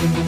Thank you.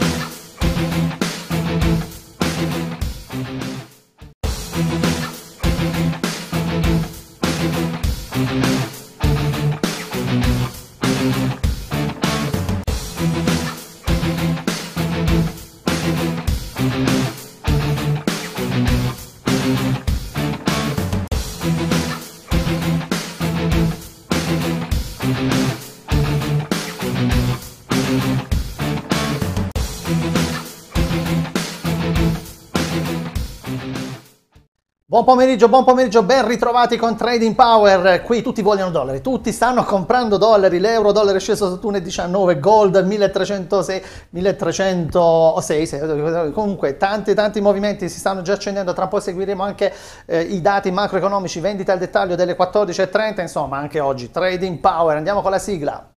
Buon pomeriggio, buon pomeriggio, ben ritrovati con Trading Power. Qui tutti vogliono dollari, tutti stanno comprando dollari. L'euro dollaro è sceso sotto 1,19, gold 1306, 1306, comunque tanti tanti movimenti si stanno già accendendo. Tra un po' seguiremo anche eh, i dati macroeconomici, vendita al dettaglio delle 14.30, insomma anche oggi Trading Power. Andiamo con la sigla.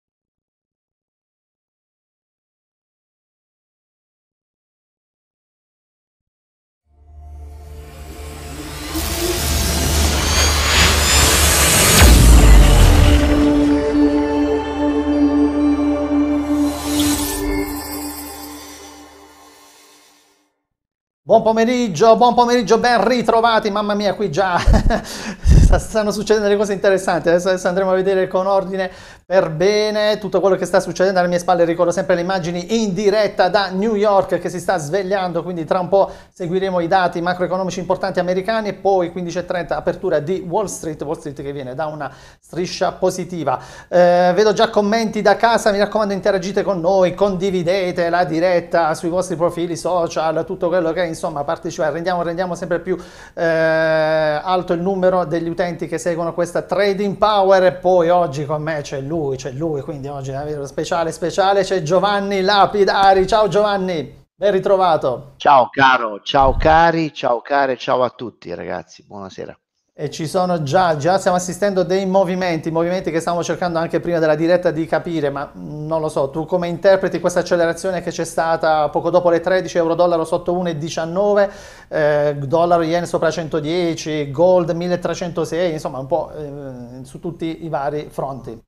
Buon pomeriggio, buon pomeriggio, ben ritrovati, mamma mia qui già sta, stanno succedendo delle cose interessanti. Adesso, adesso, andremo a vedere con ordine per bene tutto quello che sta succedendo alle mie spalle. Ricordo sempre le immagini in diretta da New York che si sta svegliando, quindi tra un po' seguiremo i dati macroeconomici importanti americani e poi 15.30 apertura di Wall Street, Wall Street che viene da una striscia positiva. Eh, vedo già commenti da casa, mi raccomando interagite con noi, condividete la diretta sui vostri profili social, tutto quello che è, insomma partecipate, rendiamo, rendiamo sempre più eh, alto il numero degli utenti utenti che seguono questa Trading Power e poi oggi con me c'è lui, c'è lui, quindi oggi è davvero speciale, speciale, c'è Giovanni Lapidari. Ciao Giovanni, ben ritrovato. Ciao caro, ciao cari, ciao care, ciao a tutti ragazzi, buonasera. E ci sono già, già stiamo assistendo dei movimenti, movimenti che stavamo cercando anche prima della diretta di capire, ma non lo so, tu come interpreti questa accelerazione che c'è stata poco dopo le 13, euro-dollaro sotto 1,19, eh, dollaro-yen sopra 110, gold 1306, insomma un po' eh, su tutti i vari fronti.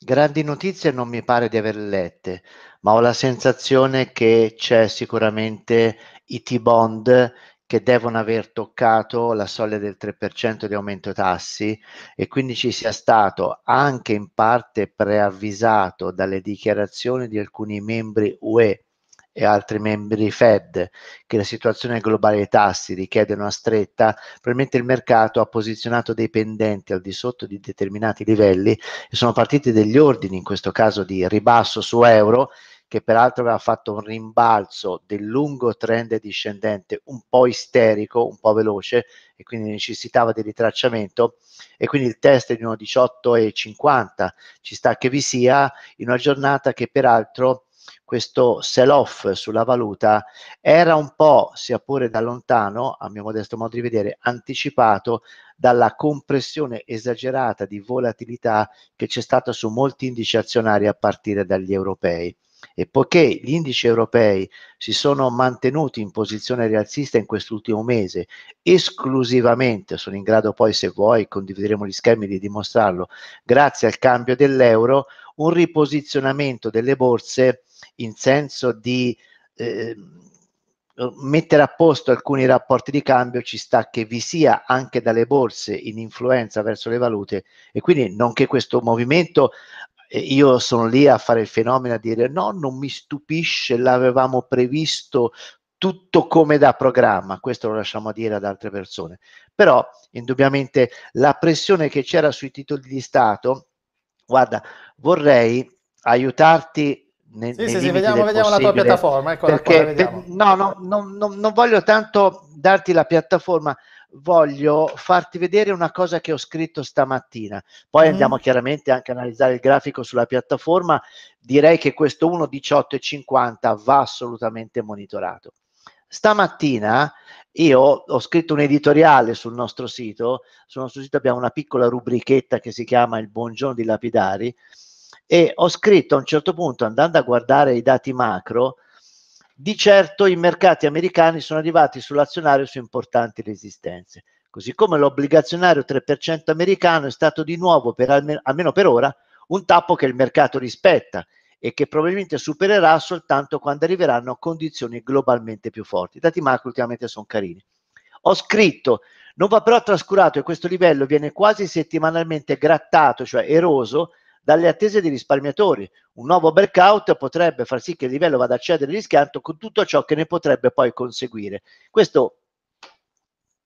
Grandi notizie non mi pare di aver lette, ma ho la sensazione che c'è sicuramente i T-bond che devono aver toccato la soglia del 3% di aumento tassi e quindi ci sia stato anche in parte preavvisato dalle dichiarazioni di alcuni membri UE e altri membri Fed che la situazione globale dei tassi richiede una stretta, probabilmente il mercato ha posizionato dei pendenti al di sotto di determinati livelli e sono partiti degli ordini, in questo caso di ribasso su euro, che peraltro aveva fatto un rimbalzo del lungo trend discendente un po' isterico, un po' veloce e quindi necessitava di ritracciamento e quindi il test di 1,18,50 ci sta che vi sia in una giornata che peraltro questo sell-off sulla valuta era un po', sia pure da lontano, a mio modesto modo di vedere, anticipato dalla compressione esagerata di volatilità che c'è stata su molti indici azionari a partire dagli europei. E poiché gli indici europei si sono mantenuti in posizione rialzista in quest'ultimo mese, esclusivamente, sono in grado poi se vuoi, condivideremo gli schemi di dimostrarlo, grazie al cambio dell'euro, un riposizionamento delle borse in senso di eh, mettere a posto alcuni rapporti di cambio ci sta che vi sia anche dalle borse in influenza verso le valute e quindi non che questo movimento io sono lì a fare il fenomeno, a dire no, non mi stupisce, l'avevamo previsto tutto come da programma, questo lo lasciamo dire ad altre persone, però indubbiamente la pressione che c'era sui titoli di Stato, guarda, vorrei aiutarti ne, sì, sì, sì, vediamo, vediamo la tua piattaforma. Eccola, perché, qua, per, no, no, no, no, non voglio tanto darti la piattaforma, voglio farti vedere una cosa che ho scritto stamattina. Poi mm. andiamo chiaramente anche a analizzare il grafico sulla piattaforma. Direi che questo 1,18,50 va assolutamente monitorato. Stamattina io ho scritto un editoriale sul nostro sito, sul nostro sito abbiamo una piccola rubrichetta che si chiama Il buongiorno di Lapidari e ho scritto a un certo punto, andando a guardare i dati macro, di certo i mercati americani sono arrivati sull'azionario su importanti resistenze, così come l'obbligazionario 3% americano è stato di nuovo, per almeno, almeno per ora, un tappo che il mercato rispetta e che probabilmente supererà soltanto quando arriveranno condizioni globalmente più forti. I dati macro ultimamente sono carini. Ho scritto, non va però trascurato che questo livello viene quasi settimanalmente grattato, cioè eroso, dalle attese dei risparmiatori. Un nuovo breakout potrebbe far sì che il livello vada a cedere di schianto con tutto ciò che ne potrebbe poi conseguire. Questo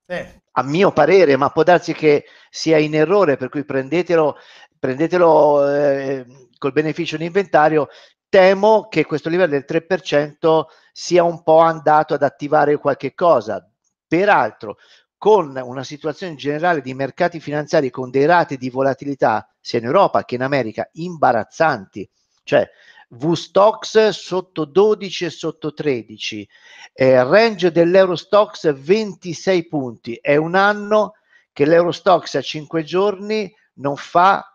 eh. a mio parere, ma può darsi che sia in errore, per cui prendetelo, prendetelo eh, col beneficio di inventario. Temo che questo livello del 3% sia un po' andato ad attivare qualche cosa. Peraltro, con una situazione generale di mercati finanziari con dei rati di volatilità sia in Europa che in America imbarazzanti, cioè VSTOX sotto 12 e sotto 13, eh, range dell'Eurostox 26 punti, è un anno che l'Eurostox a 5 giorni non fa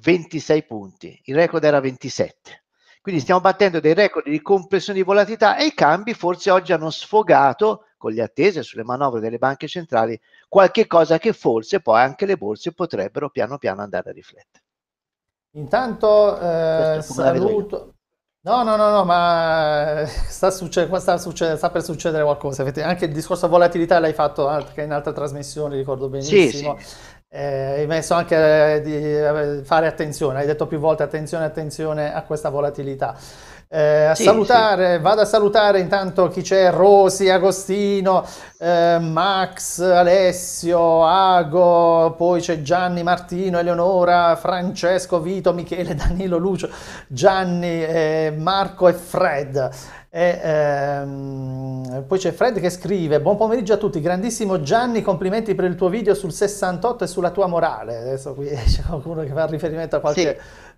26 punti, il record era 27. Quindi stiamo battendo dei record di compressione di volatilità e i cambi forse oggi hanno sfogato con le attese sulle manovre delle banche centrali, qualche cosa che forse poi anche le borse potrebbero piano piano andare a riflettere. Intanto eh, saluto. No, no, no, no, ma eh, sta, succe- sta, succe- sta, per succedere qualcosa. Anche il discorso volatilità l'hai fatto anche in altre trasmissioni, ricordo benissimo. Sì, sì. Eh, hai messo anche eh, di eh, fare attenzione, hai detto più volte attenzione, attenzione a questa volatilità. Eh, a sì, salutare, sì. vado a salutare intanto chi c'è, Rosi, Agostino, eh, Max, Alessio, Ago, poi c'è Gianni, Martino, Eleonora, Francesco, Vito, Michele, Danilo, Lucio, Gianni, eh, Marco e Fred. E, ehm, poi c'è Fred che scrive: Buon pomeriggio a tutti, grandissimo Gianni, complimenti per il tuo video sul 68 e sulla tua morale. Adesso qui c'è qualcuno che fa riferimento a qualche. Sì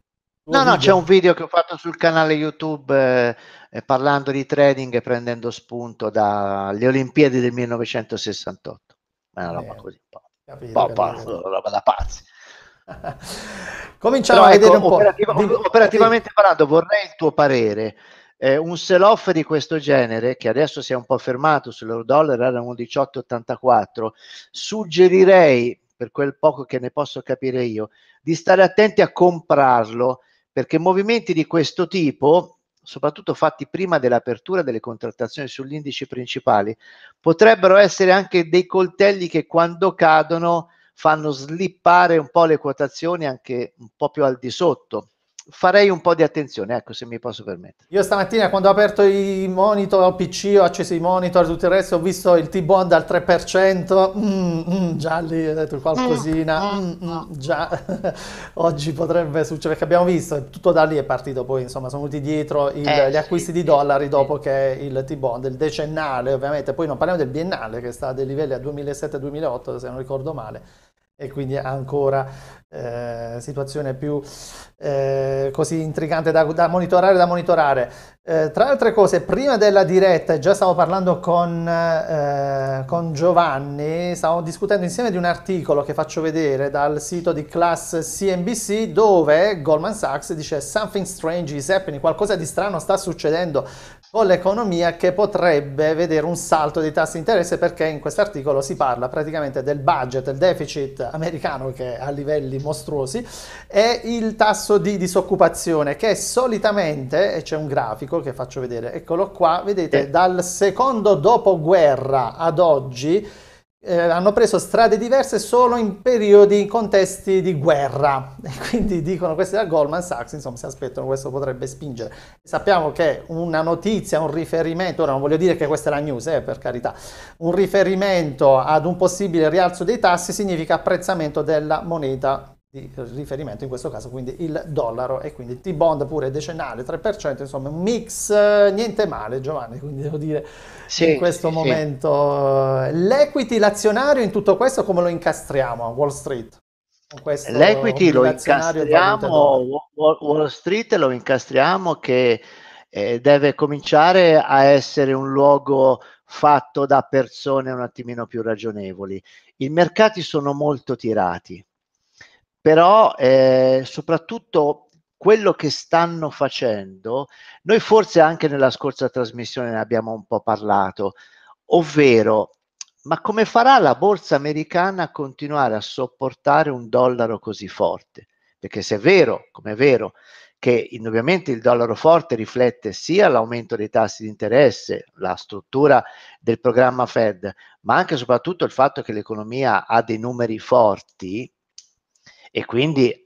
No, no, c'è un video che ho fatto sul canale YouTube eh, eh parlando di trading e prendendo spunto dalle Olimpiadi del 1968. È una roba così, un roba da pazzi. Cominciamo Però a vedere ecco, un operativa, po'. operativamente sì. parlando, vorrei il tuo parere. Eh, un sell-off di questo genere, che adesso si è un po' fermato sull'euro dollaro, era un 18,84, suggerirei, per quel poco che ne posso capire io, di stare attenti a comprarlo perché movimenti di questo tipo, soprattutto fatti prima dell'apertura delle contrattazioni sugli indici principali, potrebbero essere anche dei coltelli che quando cadono fanno slippare un po' le quotazioni anche un po' più al di sotto farei un po' di attenzione, ecco se mi posso permettere. Io stamattina quando ho aperto i monitor al PC, ho acceso i monitor, e tutto il resto, ho visto il T-Bond al 3%, mm, mm, già lì ho detto qualcosina, mm, mm, mm, mm già oggi potrebbe succedere, perché abbiamo visto, tutto da lì è partito poi, insomma sono venuti dietro il, eh, gli acquisti sì, di dollari sì, dopo sì. che il T-Bond, il decennale ovviamente, poi non parliamo del biennale che sta a dei livelli a 2007-2008 se non ricordo male, e quindi ancora eh, situazione più eh, così intrigante da, da, monitorare, da monitorare. Eh, tra le altre cose, prima della diretta, già stavo parlando con, eh, con, Giovanni, stavo discutendo insieme di un articolo che faccio vedere dal sito di Class CNBC dove Goldman Sachs dice Something strange is happening, qualcosa di strano sta succedendo con l'economia che potrebbe vedere un salto dei tassi di interesse perché in questo articolo si parla praticamente del budget, del deficit americano che è a livelli mostruosi e il tasso di disoccupazione che solitamente, e c'è un grafico, grafico che faccio vedere, eccolo qua, vedete, eh. dal secondo dopoguerra ad oggi eh, hanno preso strade diverse solo in periodi, in contesti di guerra. E quindi dicono questi da Goldman Sachs, insomma, si aspettano questo potrebbe spingere. Sappiamo che una notizia, un riferimento, ora non voglio dire che questa è la news, eh, per carità, un riferimento ad un possibile rialzo dei tassi significa apprezzamento della moneta di riferimento in questo caso quindi il dollaro e quindi T-bond pure decennale 3% insomma un mix eh, niente male Giovanni quindi devo dire sì, in questo sì, momento sì. Eh, l'equity l'azionario in tutto questo come lo incastriamo a Wall Street l'equity lo incastriamo Wall, Street lo incastriamo che eh, deve cominciare a essere un luogo fatto da persone un attimino più ragionevoli i mercati sono molto tirati però eh, soprattutto quello che stanno facendo, noi forse anche nella scorsa trasmissione ne abbiamo un po' parlato, ovvero ma come farà la borsa americana a continuare a sopportare un dollaro così forte? Perché se è vero, come è vero, che indubbiamente il dollaro forte riflette sia l'aumento dei tassi di interesse, la struttura del programma Fed, ma anche e soprattutto il fatto che l'economia ha dei numeri forti, e quindi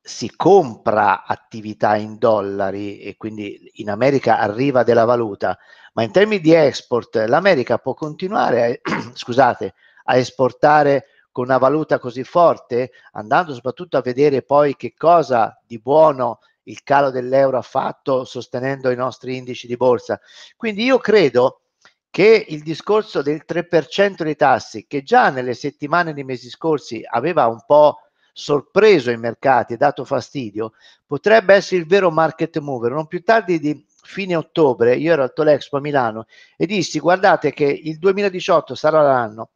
si compra attività in dollari e quindi in America arriva della valuta, ma in termini di export l'America può continuare a, scusate, a esportare con una valuta così forte, andando soprattutto a vedere poi che cosa di buono il calo dell'euro ha fatto sostenendo i nostri indici di borsa. Quindi io credo che il discorso del 3% dei tassi, che già nelle settimane dei mesi scorsi aveva un po' sorpreso i mercati e dato fastidio, potrebbe essere il vero market mover. Non più tardi di fine ottobre, io ero al Tolexpo a Milano e dissi guardate che il 2018 sarà l'anno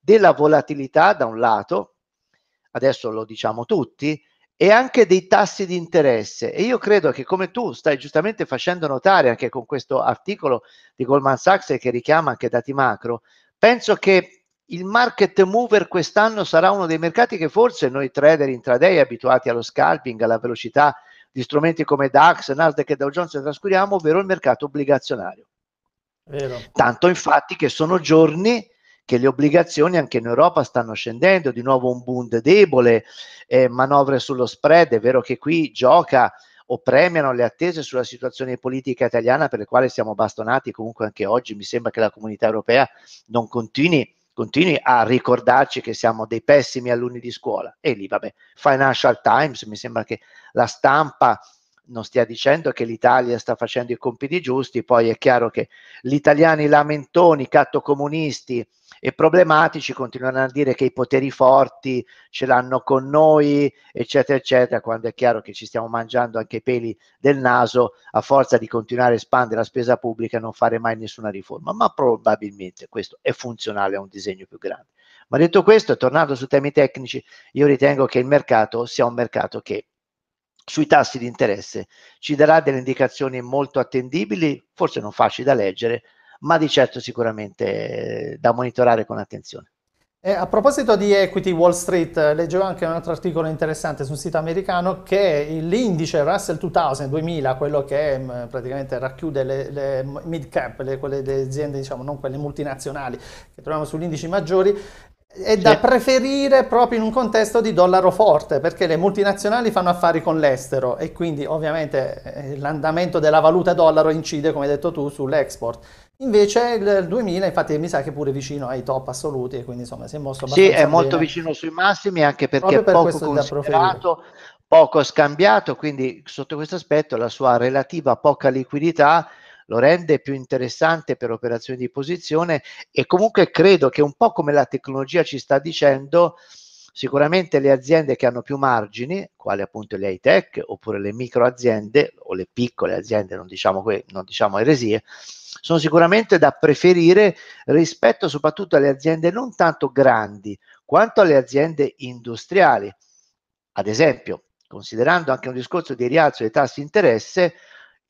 della volatilità da un lato, adesso lo diciamo tutti, e anche dei tassi di interesse. E io credo che come tu stai giustamente facendo notare anche con questo articolo di Goldman Sachs che richiama anche dati macro, penso che il market mover quest'anno sarà uno dei mercati che forse noi trader intraday abituati allo scalping, alla velocità di strumenti come DAX, Nasdaq e Dow Jones trascuriamo, ovvero il mercato obbligazionario. Vero. Tanto infatti che sono giorni che le obbligazioni anche in Europa stanno scendendo, di nuovo un Bund debole, eh, manovre sullo spread, è vero che qui gioca o premiano le attese sulla situazione politica italiana per le quali siamo bastonati, comunque anche oggi mi sembra che la comunità europea non continui continui a ricordarci che siamo dei pessimi alunni di scuola. E lì, vabbè, Financial Times, mi sembra che la stampa non stia dicendo che l'Italia sta facendo i compiti giusti, poi è chiaro che gli italiani lamentoni, cattocomunisti, comunisti, e problematici continueranno a dire che i poteri forti ce l'hanno con noi, eccetera, eccetera, quando è chiaro che ci stiamo mangiando anche i peli del naso a forza di continuare a espandere la spesa pubblica e non fare mai nessuna riforma, ma probabilmente questo è funzionale a un disegno più grande. Ma detto questo, tornando su temi tecnici, io ritengo che il mercato sia un mercato che sui tassi di interesse ci darà delle indicazioni molto attendibili, forse non facili da leggere, ma di certo sicuramente eh, da monitorare con attenzione. E a proposito di equity Wall Street, eh, leggevo anche un altro articolo interessante su un sito americano che l'indice Russell 2000, 2000 quello che mh, mm, praticamente racchiude le, le mid cap, le, quelle delle aziende, diciamo, non quelle multinazionali che troviamo sugli indici maggiori, è da preferire proprio in un contesto di dollaro forte, perché le multinazionali fanno affari con l'estero e quindi ovviamente eh, l'andamento della valuta dollaro incide, come hai detto tu, sull'export. Invece il 2000 infatti mi sa che è pure vicino ai top assoluti e quindi insomma si è mosso abbastanza Sì, è molto vicino sui massimi anche perché per poco considerato, poco scambiato, quindi sotto questo aspetto la sua relativa poca liquidità lo rende più interessante per operazioni di posizione e comunque credo che un po' come la tecnologia ci sta dicendo, sicuramente le aziende che hanno più margini, quali appunto le high tech oppure le micro aziende o le piccole aziende, non diciamo, que- non diciamo eresie, sono sicuramente da preferire rispetto soprattutto alle aziende non tanto grandi quanto alle aziende industriali. Ad esempio, considerando anche un discorso di rialzo dei tassi di interesse,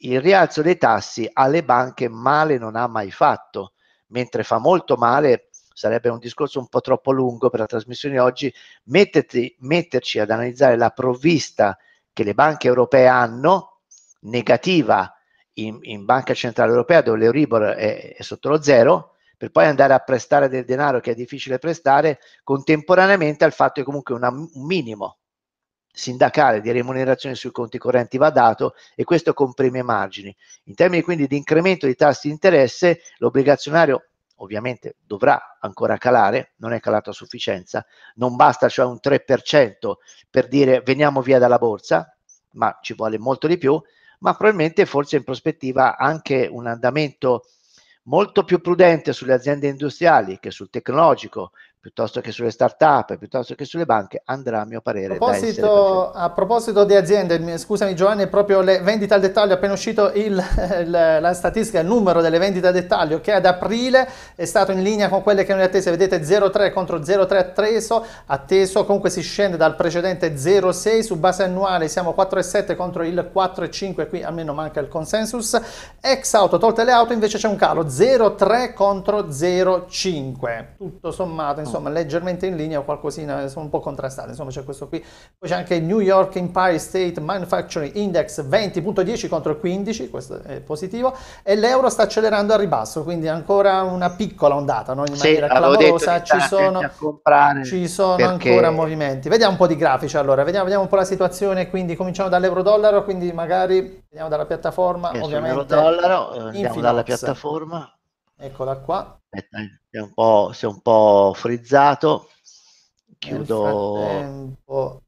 il rialzo dei tassi alle banche male non ha mai fatto, mentre fa molto male, sarebbe un discorso un po' troppo lungo per la trasmissione di oggi, metterti, metterci ad analizzare la provvista che le banche europee hanno, negativa in, in Banca Centrale Europea dove l'Euribor è, è sotto lo zero, per poi andare a prestare del denaro che è difficile prestare, contemporaneamente al fatto che comunque una, un minimo sindacale di remunerazione sui conti correnti va dato e questo comprime i margini. In termini quindi di incremento di tassi di interesse, l'obbligazionario ovviamente dovrà ancora calare, non è calato a sufficienza, non basta cioè un 3% per dire veniamo via dalla borsa, ma ci vuole molto di più, ma probabilmente forse in prospettiva anche un andamento molto più prudente sulle aziende industriali che sul tecnologico, piuttosto che sulle start-up, piuttosto che sulle banche, andrà a mio parere. A proposito, a proposito di aziende, scusami Giovanni, proprio le vendite al dettaglio, appena uscito il, il, la statistica, il numero delle vendite al dettaglio che ad aprile è stato in linea con quelle che erano attese, vedete 0,3 contro 0,3 atteso, atteso, comunque si scende dal precedente 0,6 su base annuale, siamo 4,7 contro il 4,5, qui almeno manca il consensus, ex auto, tolte le auto invece c'è un calo, 0,3 contro 0,5, tutto sommato insomma insomma leggermente in linea, o qualcosina, sono un po' contrastate, insomma c'è questo qui. Poi c'è anche il New York Empire State Manufacturing Index 20.10 contro il 15, questo è positivo, e l'euro sta accelerando al ribasso, quindi ancora una piccola ondata, no? in sì, clamorosa, ci sono, ci sono perché... ancora movimenti. Vediamo un po' di grafici allora, vediamo, vediamo un po' la situazione, quindi cominciamo dall'euro-dollaro, quindi magari vediamo dalla piattaforma, ovviamente. Euro-dollaro, eh, andiamo dalla piattaforma. Eccola qua. Aspetta, si eh, è un po', si è un po frizzato. Chiudo.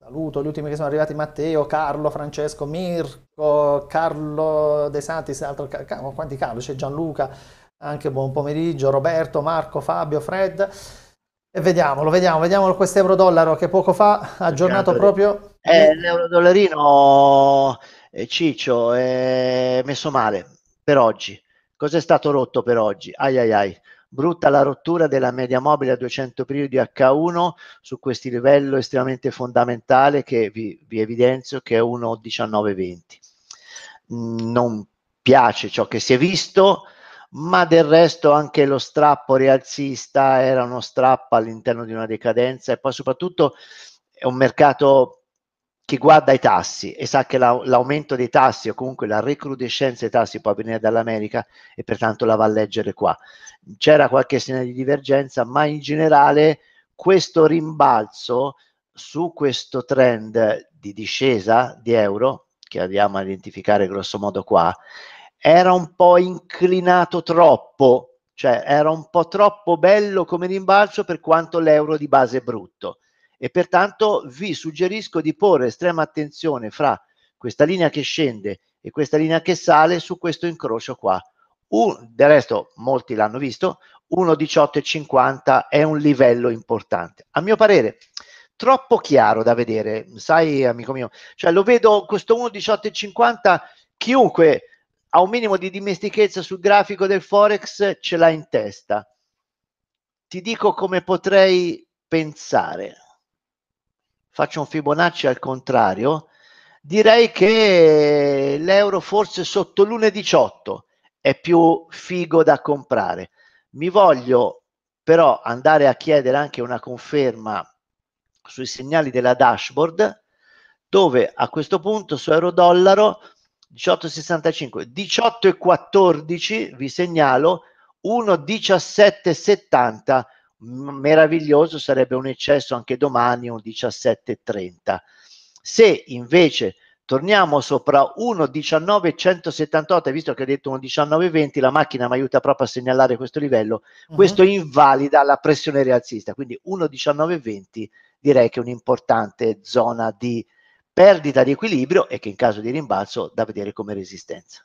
Saluto gli ultimi che sono arrivati: Matteo, Carlo, Francesco, Mirko, Carlo De Santis, altro, Carlo, quanti Carlo? C'è Gianluca, anche buon pomeriggio, Roberto, Marco, Fabio, Fred. E vediamolo, vediamo, vediamolo quest'euro dollaro che poco fa ha aggiornato proprio. Eh, l'euro dollarino, eh, Ciccio, è eh, messo male per oggi. Cos'è stato rotto per oggi? Ai ai ai. Brutta la rottura della media mobile a 200 periodi H1 su questo livello estremamente fondamentale che vi, vi evidenzio che è 1,1920. Mm, non piace ciò che si è visto, ma del resto anche lo strappo rialzista era uno strappo all'interno di una decadenza e poi soprattutto è un mercato chi guarda i tassi e sa che la, l'aumento dei tassi o comunque la recrudescenza dei tassi può venire dall'America e pertanto la va a leggere qua. C'era qualche segno di divergenza, ma in generale questo rimbalzo su questo trend di discesa di euro, che andiamo a identificare grosso modo qua, era un po' inclinato troppo, cioè era un po' troppo bello come rimbalzo per quanto l'euro di base è brutto e pertanto vi suggerisco di porre estrema attenzione fra questa linea che scende e questa linea che sale su questo incrocio qua. Un, del resto molti l'hanno visto, 1,1850 è un livello importante. A mio parere troppo chiaro da vedere, sai amico mio, cioè lo vedo questo 1,1850 chiunque ha un minimo di dimestichezza sul grafico del forex ce l'ha in testa. Ti dico come potrei pensare faccio un Fibonacci al contrario, direi che l'euro forse sotto l'1,18 è più figo da comprare. Mi voglio però andare a chiedere anche una conferma sui segnali della dashboard, dove a questo punto su euro dollaro 18,65, 18 14 vi segnalo, 1,1770 meraviglioso sarebbe un eccesso anche domani un 17,30. Se invece torniamo sopra 1,19,178, visto che ho detto 1,19,20, la macchina mi aiuta proprio a segnalare questo livello, uh-huh. questo invalida la pressione rialzista, quindi 1,19,20 direi che è un'importante zona di perdita di equilibrio e che in caso di rimbalzo da vedere come resistenza.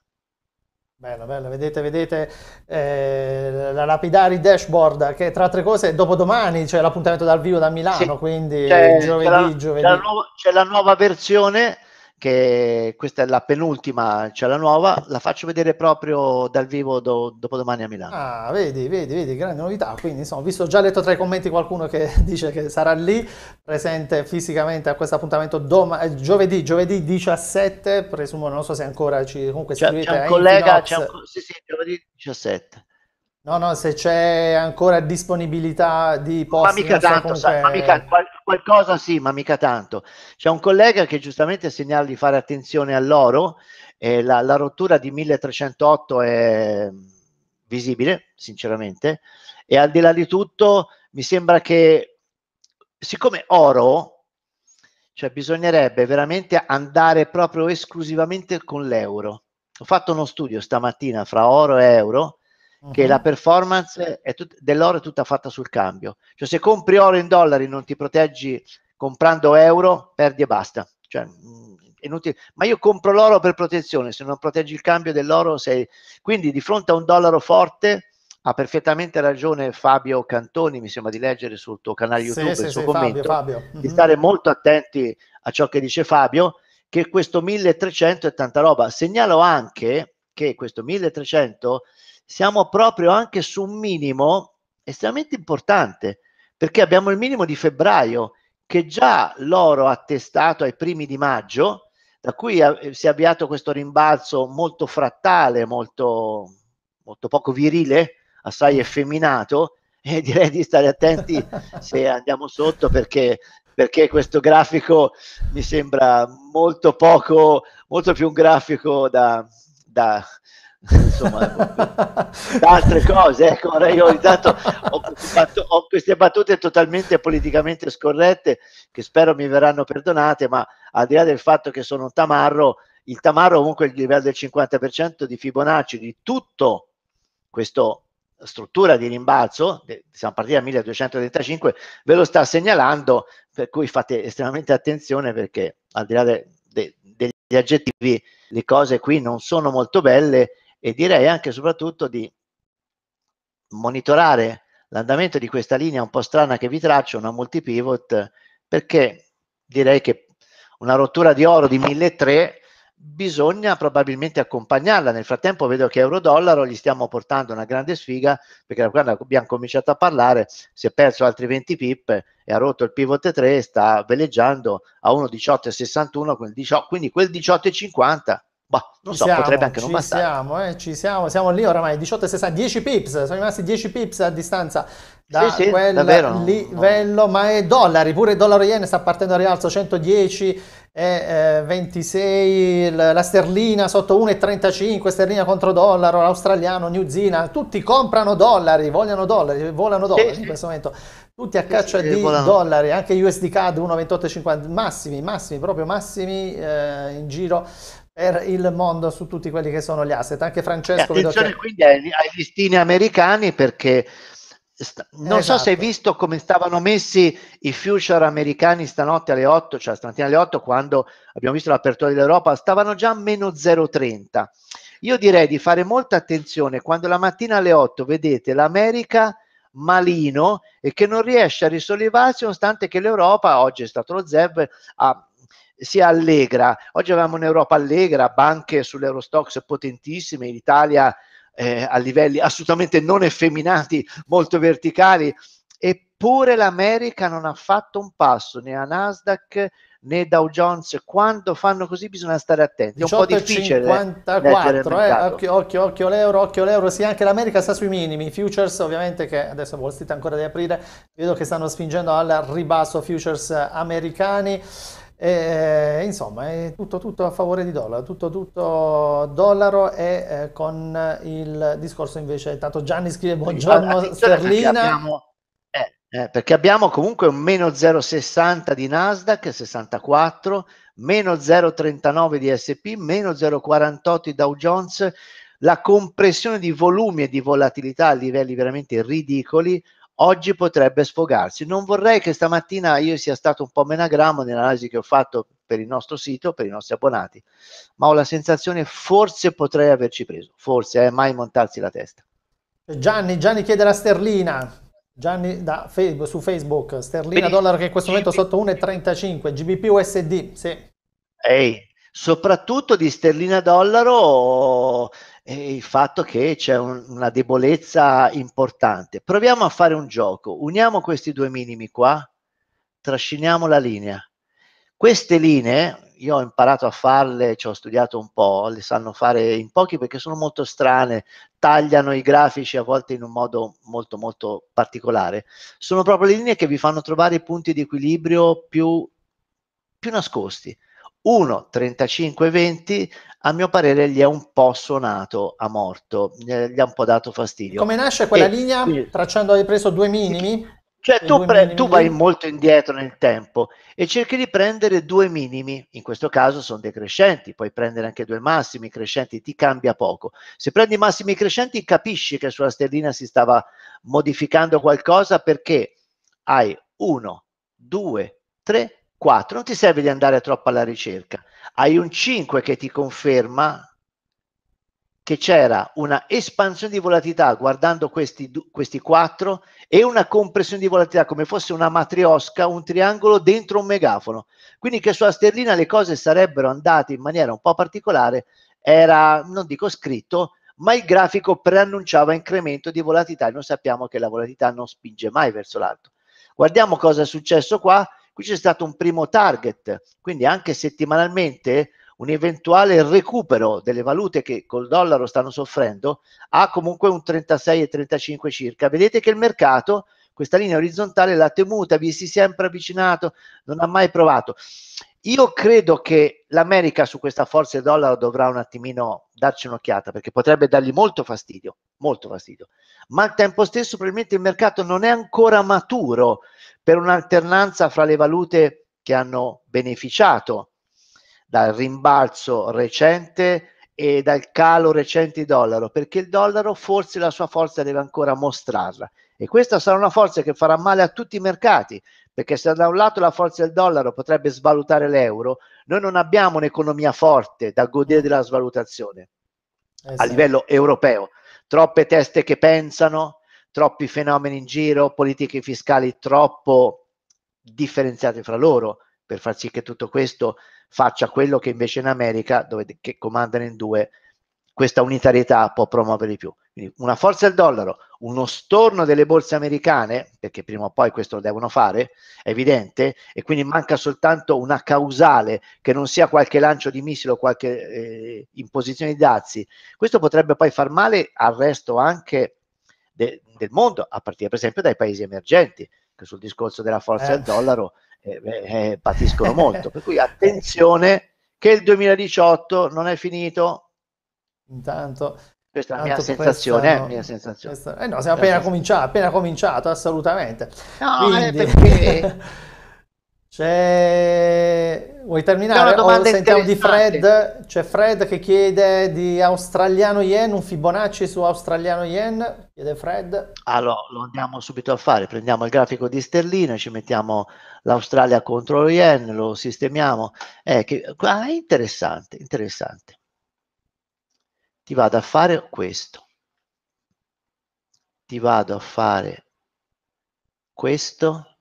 Bella, bella, vedete, vedete eh, la lapidari dashboard che tra altre cose dopo domani c'è cioè l'appuntamento dal vivo da Milano, sì, quindi c'è, giovedì, c'è la, giovedì. La nuova, c'è la nuova versione che questa è la penultima, c'è cioè la nuova, la faccio vedere proprio dal vivo do, dopodomani a Milano. Ah, vedi, vedi, vedi, grande novità, quindi insomma, visto già letto tra i commenti qualcuno che dice che sarà lì, presente fisicamente a questo appuntamento dom- eh, giovedì, giovedì 17, presumo, non so se ancora ci, comunque c'è, c'è un collega, c'è un, sì, sì, giovedì 17. No, no, se c'è ancora disponibilità di posti. Ma mica tanto, comunque... sa, ma mica, qualcosa sì, ma mica tanto. C'è un collega che giustamente segnala di fare attenzione all'oro, eh, la, la, rottura di 1308 è mm, visibile, sinceramente, e al di là di tutto mi sembra che siccome oro, cioè bisognerebbe veramente andare proprio esclusivamente con l'euro. Ho fatto uno studio stamattina fra oro e euro uh-huh. che la mhm. performance tut- dell'oro è tutta fatta sul cambio. Cioè se compri oro in dollari non ti proteggi comprando euro, perdi e basta. Cioè, mm, inutile. Ma io compro l'oro per protezione, se non proteggi il cambio dell'oro sei... Quindi di fronte a un dollaro forte ha perfettamente ragione Fabio Cantoni, mi sembra di leggere sul tuo canale YouTube il sì, suo sì, commento, Fabio, Fabio. di mhm. stare molto attenti a ciò che dice Fabio, che questo 1300 è tanta roba. Segnalo anche che questo 1300 siamo proprio anche su un minimo estremamente importante, perché abbiamo il minimo di febbraio che già l'oro ha testato ai primi di maggio, da cui eh, si è avviato questo rimbalzo molto frattale, molto, molto poco virile, assai mm. effeminato, e direi di stare attenti se andiamo sotto perché perché questo grafico mi sembra molto poco, molto più un grafico da, da, insomma, altre cose. Ecco, io ogni ho, battu- ho, queste battute totalmente politicamente scorrette che spero mi verranno perdonate, ma al di là del fatto che sono un tamarro, il tamarro comunque è il livello del 50% di Fibonacci, di tutto questa struttura di rimbalzo, siamo partiti a 1235, ve lo sta segnalando, per cui fate estremamente attenzione perché al di là de- de- degli aggettivi le cose qui non sono molto belle e direi anche e soprattutto di monitorare l'andamento di questa linea un po' strana che vi traccio, una multipivot, perché direi che una rottura di oro di 1.300 bisogna probabilmente accompagnarla. Nel frattempo vedo che euro-dollaro gli stiamo portando una grande sfiga, perché quando abbiamo cominciato a parlare si è perso altri 20 pip e ha rotto il pivot 3 sta veleggiando a 1,1861, quindi quel 18,50 Bah, non so, siamo, potrebbe anche non bastare. Siamo, eh, ci siamo, siamo lì oramai, 18 60, 10 pips, sono rimasti 10 pips a distanza da sì, sì, quel davvero, livello, no. ma è dollari, pure il dollaro yen sta partendo a rialzo 110 e eh, 26, la sterlina sotto 1,35, sterlina contro dollaro, l'australiano, New Zealand, tutti comprano dollari, vogliono dollari, volano dollari sì, in questo momento, tutti a caccia di volano. dollari, anche USD CAD 1,28,50, massimi, massimi, proprio massimi eh, in giro per il mondo su tutti quelli che sono gli asset. Anche Francesco... Yeah, attenzione che... quindi ai, ai listini americani perché sta... non esatto. so se hai esatto. visto come stavano messi i future americani stanotte alle 8, cioè stamattina alle 8 quando abbiamo visto l'apertura dell'Europa, stavano già a meno 0,30. Io direi di fare molta attenzione quando la mattina alle 8 vedete l'America malino e che non riesce a risollevarsi nonostante che l'Europa, oggi è stato lo ZEB, ha sia allegra. Oggi avevamo un'Europa allegra, banche sull'Eurostox potentissime, in Italia eh, a livelli assolutamente non effeminati, molto verticali, eppure l'America non ha fatto un passo né a Nasdaq né Dow Jones. Quando fanno così bisogna stare attenti. È un po' difficile. 54, eh, occhio, occhio, occhio l'euro, occhio l'euro. Sì, anche l'America sta sui minimi. Futures, ovviamente, che adesso Wall Street ancora di aprire, vedo che stanno spingendo al ribasso futures americani. E, eh, insomma, è tutto, tutto, a favore di dollaro, tutto, tutto dollaro e eh, con il discorso invece, tanto Gianni scrive buongiorno Sterlina. Perché abbiamo, eh, eh, perché abbiamo comunque un meno 0,60 di Nasdaq, 64, meno 0,39 di SP, meno 0,48 di Dow Jones, la compressione di volumi e di volatilità a livelli veramente ridicoli, oggi potrebbe sfogarsi. Non vorrei che stamattina io sia stato un po' menagramo nell'analisi che ho fatto per il nostro sito, per i nostri abbonati, ma ho la sensazione forse potrei averci preso, forse, eh, mai montarsi la testa. Gianni, Gianni chiede la sterlina. Gianni da, su Facebook, sterlina Benissimo. dollaro che in questo momento è sotto 1,35, GBP USD, sì. Ehi, soprattutto di sterlina dollaro il fatto che c'è un, una debolezza importante. Proviamo a fare un gioco, uniamo questi due minimi qua, trasciniamo la linea. Queste linee, io ho imparato a farle, ci ho studiato un po', le sanno fare in pochi perché sono molto strane, tagliano i grafici a volte in un modo molto molto particolare. Sono proprio le linee che vi fanno trovare i punti di equilibrio più, più nascosti. 1.35.20 a mio parere gli è un po' suonato a morto, gli ha un po' dato fastidio. Come nasce quella e, linea? Sì. Tracciando hai preso due minimi? Cioè tu, pre- minimi. tu, vai molto indietro nel tempo e cerchi di prendere due minimi, in questo caso sono decrescenti, puoi prendere anche due massimi crescenti, ti cambia poco. Se prendi massimi crescenti capisci che sulla sterlina si stava modificando qualcosa perché hai 1, 2, 3, 4, non ti serve di andare troppo alla ricerca. Hai un 5 che ti conferma che c'era una espansione di volatilità guardando questi, questi 4 e una compressione di volatilità come fosse una matriosca, un triangolo dentro un megafono. Quindi che sulla sterlina le cose sarebbero andate in maniera un po' particolare era, non dico scritto, ma il grafico preannunciava incremento di volatilità e noi sappiamo che la volatilità non spinge mai verso l'alto. Guardiamo cosa è successo qua, Qui c'è stato un primo target, quindi anche settimanalmente un eventuale recupero delle valute che col dollaro stanno soffrendo ha comunque un 36,35 circa. Vedete che il mercato, questa linea orizzontale l'ha temuta, vi si è sempre avvicinato, non ha mai provato. Io credo che l'America su questa forza del dollaro dovrà un attimino darci un'occhiata perché potrebbe dargli molto fastidio, molto fastidio. Ma al tempo stesso probabilmente il mercato non è ancora maturo per un'alternanza fra le valute che hanno beneficiato dal rimbalzo recente e dal calo recente di dollaro, perché il dollaro forse la sua forza deve ancora mostrarla e questa sarà una forza che farà male a tutti i mercati, perché se da un lato la forza del dollaro potrebbe svalutare l'euro, noi non abbiamo un'economia forte da godere della svalutazione esatto. a livello europeo. Troppe teste che pensano, troppi fenomeni in giro, politiche fiscali troppo differenziate fra loro per far sì che tutto questo faccia quello che invece in America, dove che comandano in due, questa unitarietà può promuovere di più. Quindi una forza del dollaro, uno storno delle borse americane, perché prima o poi questo lo devono fare, è evidente, e quindi manca soltanto una causale che non sia qualche lancio di missile o qualche eh, imposizione di dazi. Questo potrebbe poi far male al resto anche de, del mondo, a partire per esempio dai paesi emergenti, che sul discorso della forza eh. del dollaro eh, eh, eh patiscono molto. Per cui attenzione che il 2018 non è finito. Intanto, questa è la mia sensazione, eh, questa, mia sensazione. Questa, eh no, siamo appena, cominciati, appena cominciato, assolutamente. No, eh, Quindi... perché C'è... Vuoi terminare? Oh, sentiamo di Fred. C'è Fred che chiede di australiano yen, un Fibonacci su australiano yen. Chiede Fred. Allora, lo andiamo subito a fare. Prendiamo il grafico di sterlina, ci mettiamo l'Australia contro lo yen, lo sistemiamo. Eh, che... Ah, interessante, interessante. Ti vado a fare questo. Ti vado a fare questo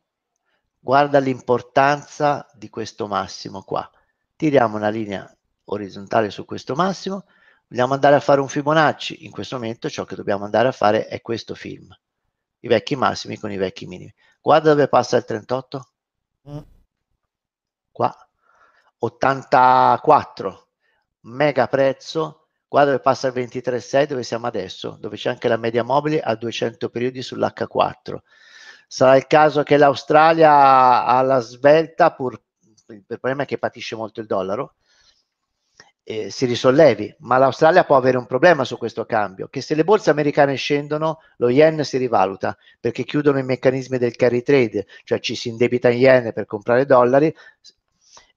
Guarda l'importanza di questo massimo qua. Tiriamo una linea orizzontale su questo massimo, vogliamo andare a fare un Fibonacci, in questo momento ciò che dobbiamo andare a fare è questo film, i vecchi massimi con i vecchi minimi. Guarda dove passa il 38, qua, 84, mega prezzo, guarda dove passa il 23,6 dove siamo adesso, dove c'è anche la media mobile a 200 periodi sull'H4 sarà il caso che l'Australia alla svelta, pur il problema è che patisce molto il dollaro, eh, si risollevi, ma l'Australia può avere un problema su questo cambio, che se le borse americane scendono, lo yen si rivaluta, perché chiudono i meccanismi del carry trade, cioè ci si indebita in yen per comprare dollari,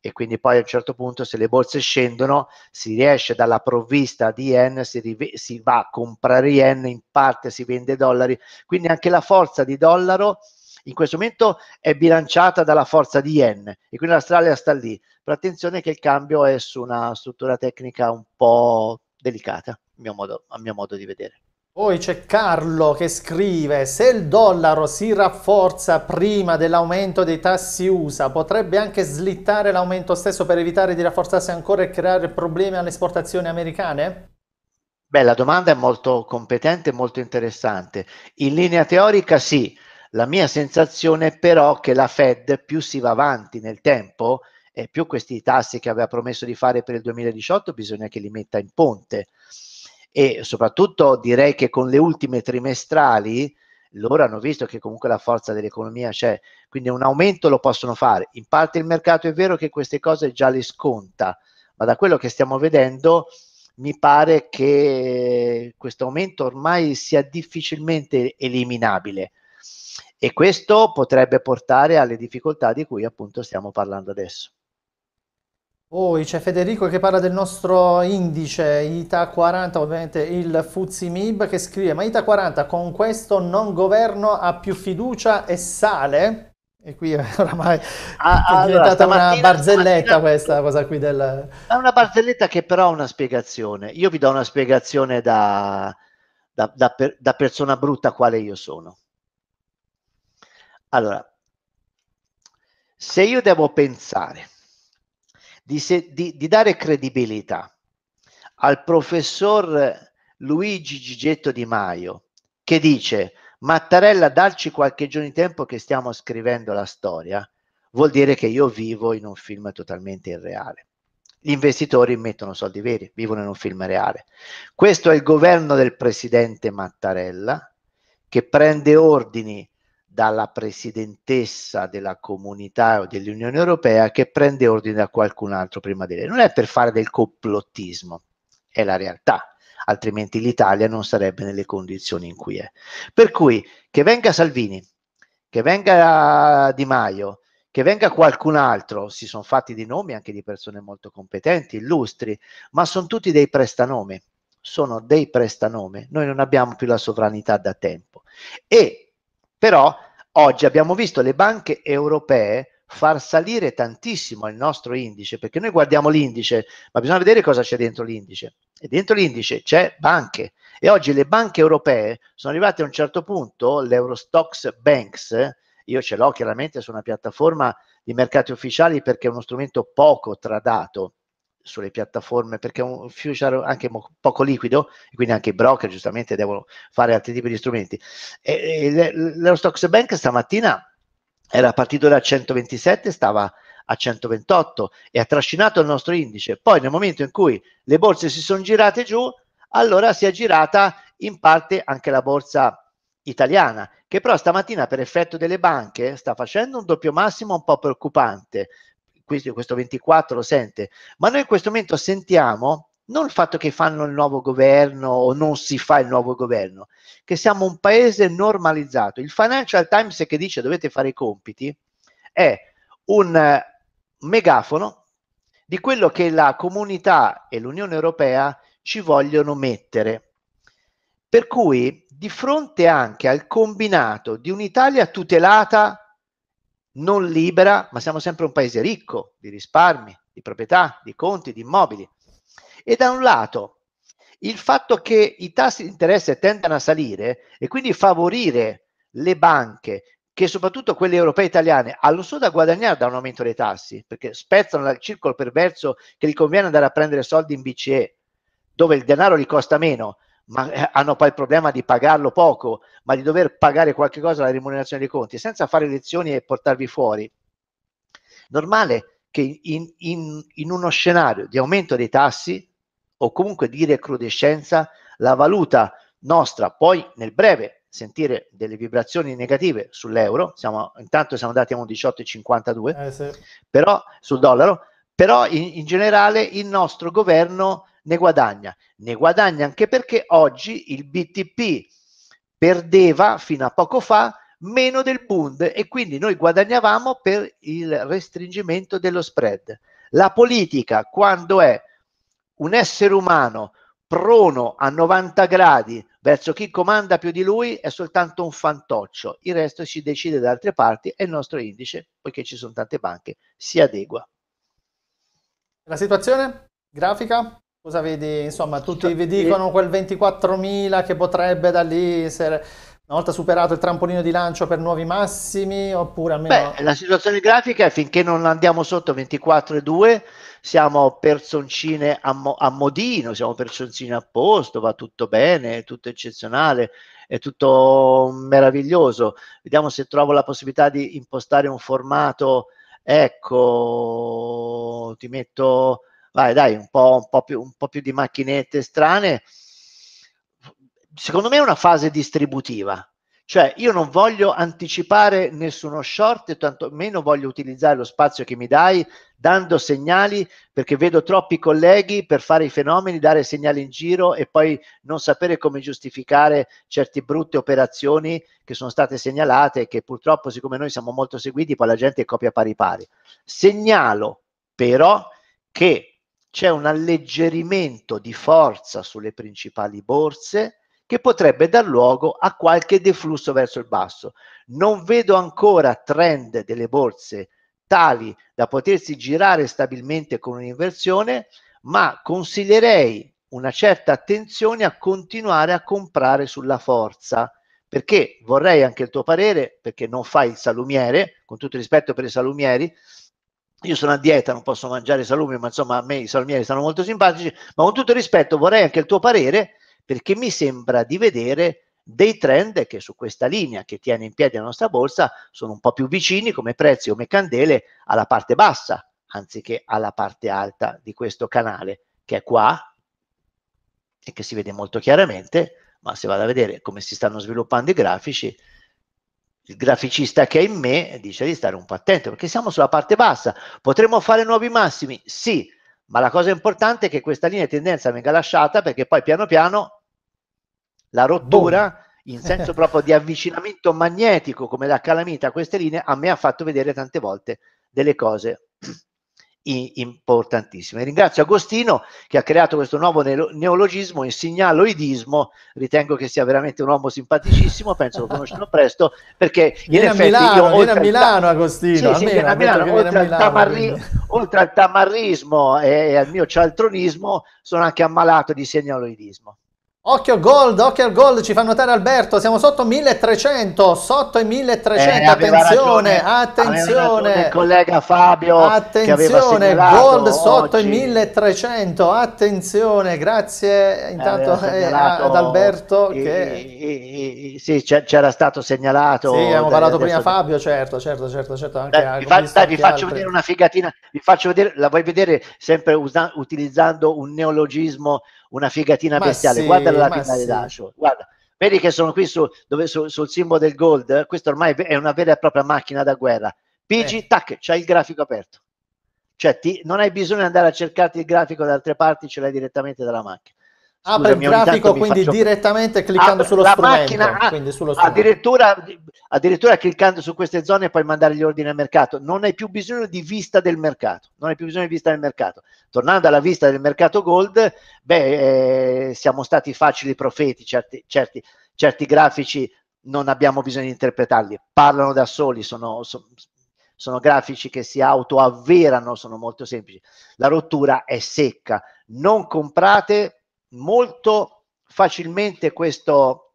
e quindi poi a un certo punto se le borse scendono si riesce dalla provvista di yen, si, rive- si va a comprare yen, in parte si vende dollari, quindi anche la forza di dollaro in questo momento è bilanciata dalla forza di yen e quindi l'Australia sta lì, però attenzione che il cambio è su una struttura tecnica un po' delicata a mio modo, a mio modo di vedere. Poi c'è Carlo che scrive, se il dollaro si rafforza prima dell'aumento dei tassi USA, potrebbe anche slittare l'aumento stesso per evitare di rafforzarsi ancora e creare problemi alle esportazioni americane? Beh, la domanda è molto competente e molto interessante. In linea teorica sì, la mia sensazione è però che la Fed più si va avanti nel tempo e più questi tassi che aveva promesso di fare per il 2018 bisogna che li metta in ponte e soprattutto direi che con le ultime trimestrali loro hanno visto che comunque la forza dell'economia c'è, quindi un aumento lo possono fare. In parte il mercato è vero che queste cose già le sconta, ma da quello che stiamo vedendo mi pare che questo aumento ormai sia difficilmente eliminabile e questo potrebbe portare alle difficoltà di cui appunto stiamo parlando adesso. Poi oh, c'è Federico che parla del nostro indice ITA40, ovviamente il Mib che scrive ma ITA40 con questo non governo ha più fiducia e sale? E qui oramai ah, è diventata allora, una barzelletta questa cosa qui del... È una barzelletta che però ha una spiegazione. Io vi do una spiegazione da, da, da, per, da persona brutta quale io sono. Allora, se io devo pensare di, se, di, di dare credibilità al professor Luigi Gigetto Di Maio che dice Mattarella darci qualche giorno di tempo che stiamo scrivendo la storia vuol dire che io vivo in un film totalmente irreale. Gli investitori mettono soldi veri, vivono in un film reale. Questo è il governo del presidente Mattarella che prende ordini dalla presidentessa della comunità o dell'Unione Europea che prende ordine da qualcun altro prima di lei. Non è per fare del complottismo, è la realtà, altrimenti l'Italia non sarebbe nelle condizioni in cui è. Per cui che venga Salvini, che venga Di Maio, che venga qualcun altro, si sono fatti di nomi anche di persone molto competenti, illustri, ma sono tutti dei prestanomi, sono dei prestanome, noi non abbiamo più la sovranità da tempo. E però Oggi abbiamo visto le banche europee far salire tantissimo il nostro indice, perché noi guardiamo l'indice, ma bisogna vedere cosa c'è dentro l'indice. E dentro l'indice c'è banche. E oggi le banche europee sono arrivate a un certo punto, l'Eurostox Banks, io ce l'ho chiaramente su una piattaforma di mercati ufficiali perché è uno strumento poco tradato, sulle piattaforme perché è un future anche mo- poco liquido e quindi anche i broker giustamente devono fare altri tipi di strumenti. E, e L'Eurostox Bank stamattina era partito da 127, stava a 128 e ha trascinato il nostro indice. Poi nel momento in cui le borse si sono girate giù, allora si è girata in parte anche la borsa italiana, che però stamattina per effetto delle banche sta facendo un doppio massimo un po' preoccupante, questo 24 lo sente, ma noi in questo momento sentiamo non il fatto che fanno il nuovo governo o non si fa il nuovo governo, che siamo un paese normalizzato. Il Financial Times che dice dovete fare i compiti è un eh, megafono di quello che la comunità e l'Unione Europea ci vogliono mettere. Per cui di fronte anche al combinato di un'Italia tutelata non libera, ma siamo sempre un paese ricco di risparmi, di proprietà, di conti, di immobili. E da un lato il fatto che i tassi di interesse tendano a salire e quindi favorire le banche, che soprattutto quelle europee e italiane, hanno solo da guadagnare da un aumento dei tassi, perché spezzano il circolo perverso che gli conviene andare a prendere soldi in BCE, dove il denaro gli costa meno ma eh, hanno poi il problema di pagarlo poco, ma di dover pagare qualche cosa alla remunerazione dei conti, senza fare lezioni e portarvi fuori. Normale che in, in, in uno scenario di aumento dei tassi o comunque di recrudescenza, la valuta nostra poi nel breve sentire delle vibrazioni negative sull'euro, siamo, intanto siamo andati a un 18,52, eh sì. però sul dollaro, però in, in generale il nostro governo ne guadagna. Ne guadagna anche perché oggi il BTP perdeva fino a poco fa meno del Bund e quindi noi guadagnavamo per il restringimento dello spread. La politica, quando è un essere umano prono a 90 gradi verso chi comanda più di lui, è soltanto un fantoccio. Il resto si decide da altre parti e il nostro indice, poiché ci sono tante banche, si adegua. La situazione grafica? Cosa vedi? Insomma, tutti cioè, vi eh, dicono quel 24.000 che potrebbe da lì essere una volta superato il trampolino di lancio per nuovi massimi oppure almeno... Beh, la situazione grafica è finché non andiamo sotto 24,2 siamo personcine a, mo- a, modino, siamo personcine a posto, va tutto bene, è tutto eccezionale, è tutto meraviglioso. Vediamo se trovo la possibilità di impostare un formato, ecco, ti metto vai dai, un po', un po, più, un po più di macchinette strane. Secondo me è una fase distributiva, cioè io non voglio anticipare nessuno short, tanto meno voglio utilizzare lo spazio che mi dai dando segnali perché vedo troppi colleghi per fare i fenomeni, dare segnali in giro e poi non sapere come giustificare certe brutte operazioni che sono state segnalate e che purtroppo siccome noi siamo molto seguiti poi la gente copia pari pari. Segnalo però che c'è un alleggerimento di forza sulle principali borse che potrebbe dar luogo a qualche deflusso verso il basso. Non vedo ancora trend delle borse tali da potersi girare stabilmente con un'inversione, ma consiglierei una certa attenzione a continuare a comprare sulla forza, perché vorrei anche il tuo parere, perché non fai il salumiere, con tutto rispetto per i salumieri, io sono a dieta, non posso mangiare salumi, ma insomma a me i salumieri stanno molto simpatici, ma con tutto il rispetto vorrei anche il tuo parere perché mi sembra di vedere dei trend che su questa linea che tiene in piedi la nostra borsa sono un po' più vicini come prezzi, come candele alla parte bassa anziché alla parte alta di questo canale che è qua e che si vede molto chiaramente, ma se vado a vedere come si stanno sviluppando i grafici il graficista che è in me dice di stare un po' attento perché siamo sulla parte bassa. Potremmo fare nuovi massimi? Sì, ma la cosa importante è che questa linea di tendenza venga lasciata perché poi piano piano la rottura Boom. in senso proprio di avvicinamento magnetico come la calamita a queste linee a me ha fatto vedere tante volte delle cose importantissime. Ringrazio Agostino che ha creato questo nuovo neologismo il segnaloidismo, ritengo che sia veramente un uomo simpaticissimo, penso lo conoscerò presto, perché in effetti Milano, io, viene a Milano Agostino, sì, sì, a Milano, oltre, Milano, al tamarri, oltre al tamarrismo e, e al mio cialtronismo sono anche ammalato di segnaloidismo. Occhio al gold, occhio al gold, ci fa notare Alberto, siamo sotto 1300, sotto i 1300, eh, attenzione, ragione, attenzione. Il collega Fabio attenzione, gold sotto oggi. i 1300, attenzione, grazie eh, intanto eh, ad Alberto i, che... I, i, sì, c'era stato segnalato. Sì, abbiamo parlato prima Fabio, certo, certo, certo, certo. Anche, eh, dai, vi, fa, dai, vi faccio vedere una figatina, vi faccio vedere, la vuoi vedere sempre usa, utilizzando un neologismo una figatina ma bestiale. Sì, guarda la finale sì. d'Acio, guarda. Vedi che sono qui su, dove, su, sul simbolo del gold, questo ormai è una vera e propria macchina da guerra. PG, eh. tac, c'hai il grafico aperto. Cioè, ti, non hai bisogno di andare a cercarti il grafico da altre parti, ce l'hai direttamente dalla macchina. Apre ah, il grafico quindi faccio... direttamente cliccando apre, ah, sullo strumento. Macchina, ah, sullo strumento. Addirittura, addirittura, cliccando su queste zone e poi mandare gli ordini al mercato. Non hai più bisogno di vista del mercato. Non hai più bisogno di vista del mercato. Tornando alla vista del mercato gold, beh, eh, siamo stati facili profeti, certi, certi, certi, grafici non abbiamo bisogno di interpretarli, parlano da soli, sono, sono, sono grafici che si autoavverano, sono molto semplici. La rottura è secca, non comprate molto facilmente questo,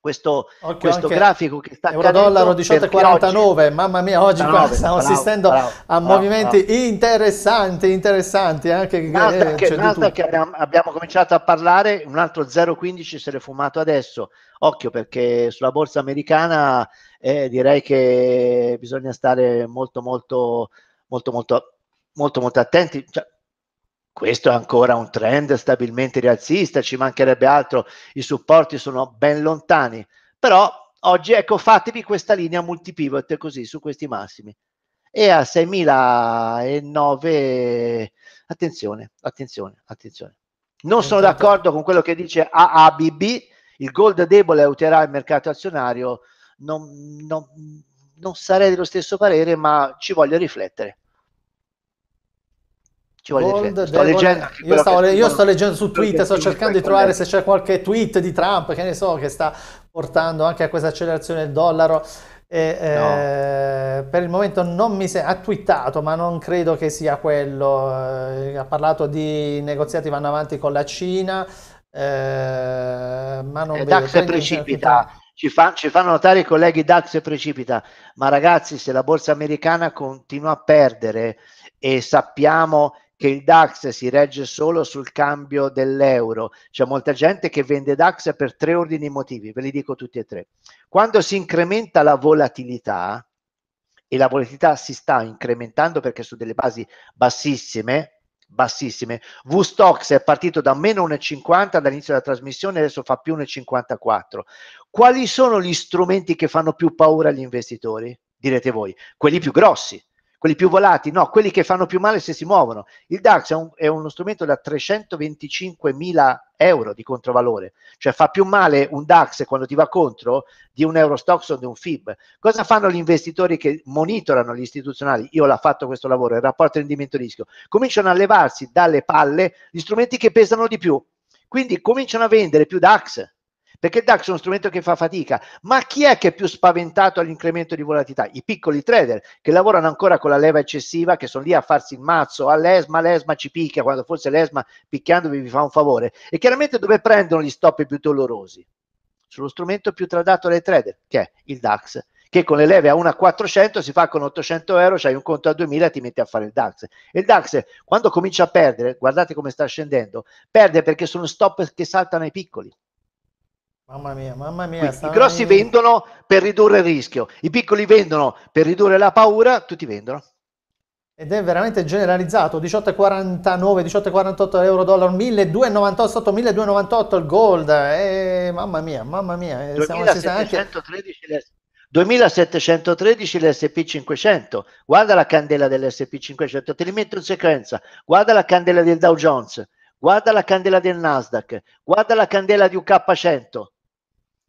questo, okay, questo okay. grafico che sta Euro dollaro 18,49 mamma mia oggi bravo, qua stiamo bravo, assistendo bravo, a movimenti interessanti interessanti anche un'altra, eh, che, un'altra che abbiamo, abbiamo, cominciato a parlare un altro 0,15 se l'è fumato adesso occhio perché sulla borsa americana eh, direi che bisogna stare molto molto molto molto molto molto attenti cioè, questo è ancora un trend stabilmente rialzista, ci mancherebbe altro, i supporti sono ben lontani, però oggi ecco fatevi questa linea multipivot così su questi massimi. E a 6.009, attenzione, attenzione, attenzione. Non sono d'accordo con quello che dice AABB, il gold debole aiuterà il mercato azionario, non, non, non sarei dello stesso parere, ma ci voglio riflettere. Ci vuole Gold, sto leggendo io, stavo, che... io, sto leggendo su Twitter, sto cercando di trovare se c'è qualche tweet di Trump che ne so che sta portando anche a questa accelerazione del dollaro. E, eh, no. eh, per il momento non mi sembra, ha twittato, ma non credo che sia quello. Eh, ha parlato di negoziati vanno avanti con la Cina, eh, ma non eh, DAX precipita. Ci, fa, ci, fanno notare i colleghi DAX precipita, ma ragazzi, se la borsa americana continua a perdere e sappiamo che il DAX si regge solo sul cambio dell'euro. C'è molta gente che vende DAX per tre ordini motivi, ve li dico tutti e tre. Quando si incrementa la volatilità, e la volatilità si sta incrementando perché su delle basi bassissime, bassissime. VStox è partito da meno 1,50 dall'inizio della trasmissione, adesso fa più 1,54. Quali sono gli strumenti che fanno più paura agli investitori? Direte voi, quelli più grossi, quelli più volati, no, quelli che fanno più male se si muovono. Il DAX è, un, è uno strumento da 325 mila euro di controvalore, cioè fa più male un DAX quando ti va contro di un Eurostox o di un FIB. Cosa fanno gli investitori che monitorano gli istituzionali? Io l'ho fatto questo lavoro, il rapporto rendimento-rischio. Cominciano a levarsi dalle palle gli strumenti che pesano di più, quindi cominciano a vendere più DAX perché il DAX è uno strumento che fa fatica. Ma chi è che è più spaventato all'incremento di volatilità? I piccoli trader che lavorano ancora con la leva eccessiva, che sono lì a farsi il mazzo, all'ESMA, ah, l'ESMA ci picchia, quando forse l'ESMA picchiandovi vi fa un favore. E chiaramente dove prendono gli stop più dolorosi? Sullo strumento più tradato dai trader, che è il DAX che con le leve a 1 a 400 si fa con 800 euro, c'hai un conto a 2000 e ti metti a fare il DAX. E il DAX quando comincia a perdere, guardate come sta scendendo, perde perché sono stop che saltano ai piccoli. Mamma mia, mamma mia. Quindi, I grossi mia. vendono per ridurre il rischio, i piccoli vendono per ridurre la paura, tutti vendono. Ed è veramente generalizzato, 18,49, 18,48 euro dollaro, 1298, 1298 il gold, eh, mamma mia, mamma mia. 2713 2713 l'SP500, guarda la candela dell'SP500, te li metto in sequenza, guarda la candela del Dow Jones, guarda la candela del Nasdaq, guarda la candela di UK100,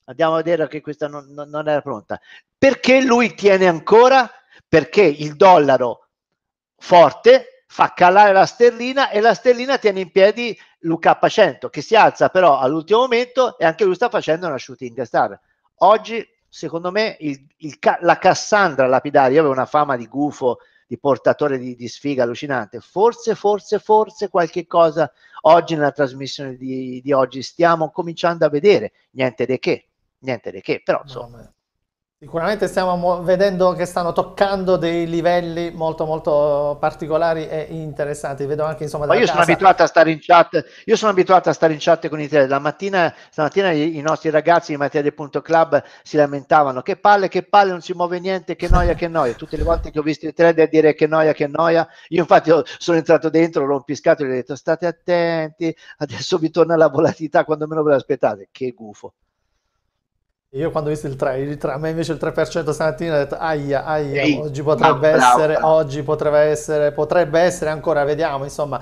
andiamo a vedere che questa non, non, non era pronta. Perché lui tiene ancora? Perché il dollaro forte fa calare la sterlina e la sterlina tiene in piedi l'UK100 che si alza però all'ultimo momento e anche lui sta facendo una shooting star. Oggi secondo me il, il, la Cassandra lapidaria aveva una fama di gufo, di portatore di, di, sfiga allucinante. Forse, forse, forse qualche cosa oggi nella trasmissione di, di oggi stiamo cominciando a vedere. Niente di che niente di che, però insomma... Sicuramente stiamo mo- vedendo che stanno toccando dei livelli molto molto particolari e interessanti. Vedo anche insomma Ma io casa... sono abituato a stare in chat. Io sono abituato a stare in chat con i tre. La mattina, stamattina i, i nostri ragazzi di materie.club si lamentavano che palle, che palle, non si muove niente, che noia, che noia. Tutte le volte che ho visto i tre a dire che noia, che noia. Io infatti sono entrato dentro, l'ho piscato e gli ho detto state attenti, adesso vi torna la volatilità quando meno ve l'aspettate. Che gufo. Io quando ho visto il 3, il 3 a me invece il 3% stamattina ho detto aia, aia, Ehi, oggi potrebbe bravo, essere, bravo. oggi potrebbe essere, potrebbe essere ancora, vediamo, insomma.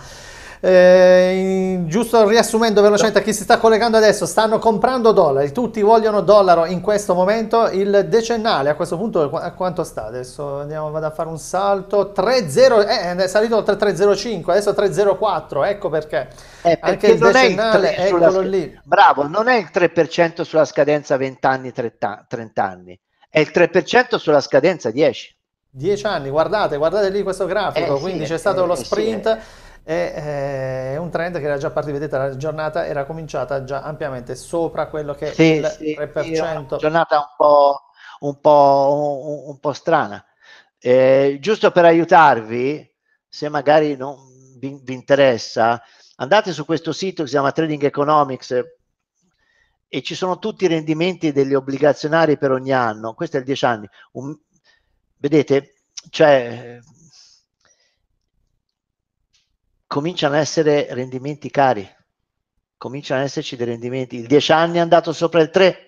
Eh, giusto riassumendo velocemente a chi si sta collegando adesso, stanno comprando dollari, tutti vogliono dollaro in questo momento, il decennale a questo punto a quanto sta adesso? Andiamo, vado a fare un salto, 3,0, eh, è salito oltre 3,05, adesso 3,04, ecco perché. Eh, perché Anche il decennale, è il eccolo sulla... lì. Bravo, non è il 3% sulla scadenza 20 anni, 30, 30 anni, è il 3% sulla scadenza 10. 10 anni, guardate, guardate lì questo grafico, eh, quindi sì, c'è eh, stato lo eh, sprint eh. Eh, è un trend che era già partito, vedete la giornata era cominciata già ampiamente sopra quello che sì, è il sì, 3%. Sì, una giornata un po', un po', un, un po strana. Eh, giusto per aiutarvi, se magari non vi, vi, interessa, andate su questo sito che si chiama Trading Economics e ci sono tutti i rendimenti degli obbligazionari per ogni anno, questo è il 10 anni. Un, vedete, cioè cominciano a essere rendimenti cari, cominciano ad esserci dei rendimenti. Il 10 anni è andato sopra il 3,